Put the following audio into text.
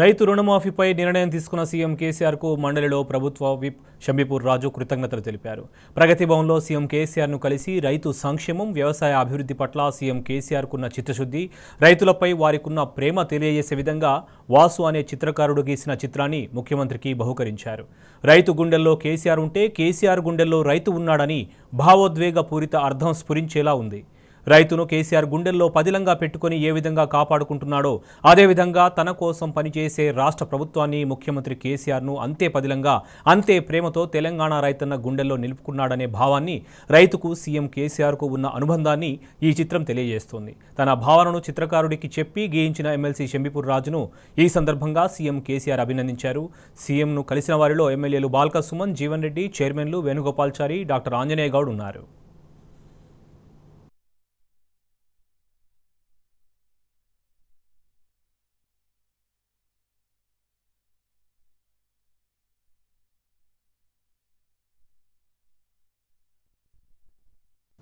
రైతు రుణమాఫీపై నిర్ణయం తీసుకున్న సీఎం కేసీఆర్ కు మండలిలో ప్రభుత్వ విప్ షంబీపూర్ రాజు కృతజ్ఞతలు తెలిపారు ప్రగతి భవన్లో సీఎం కేసీఆర్ ను కలిసి రైతు సంక్షేమం వ్యవసాయ అభివృద్ధి పట్ల సీఎం కేసీఆర్కున్న చిత్తశుద్ధి రైతులపై వారికున్న ప్రేమ తెలియజేసే విధంగా వాసు అనే చిత్రకారుడు గీసిన చిత్రాన్ని ముఖ్యమంత్రికి బహుకరించారు రైతు గుండెల్లో కేసీఆర్ ఉంటే కేసీఆర్ గుండెల్లో రైతు ఉన్నాడని భావోద్వేగ అర్థం స్ఫురించేలా ఉంది రైతును కేసీఆర్ గుండెల్లో పదిలంగా పెట్టుకుని ఏ విధంగా కాపాడుకుంటున్నాడో అదేవిధంగా తన కోసం పనిచేసే రాష్ట్ర ప్రభుత్వాన్ని ముఖ్యమంత్రి కేసీఆర్ను అంతే పదిలంగా అంతే ప్రేమతో తెలంగాణ రైతన్న గుండెల్లో నిలుపుకున్నాడనే భావాన్ని రైతుకు సీఎం కేసీఆర్కు ఉన్న అనుబంధాన్ని ఈ చిత్రం తెలియజేస్తోంది తన భావనను చిత్రకారుడికి చెప్పి గీయించిన ఎమ్మెల్సీ షంబిపూర్ రాజును ఈ సందర్భంగా సీఎం కేసీఆర్ అభినందించారు సీఎంను కలిసిన వారిలో ఎమ్మెల్యేలు బాల్క సుమన్ జీవన్ రెడ్డి చైర్మన్లు వేణుగోపాల్చారి డాక్టర్ ఆంజనేయ గౌడ్ ఉన్నారు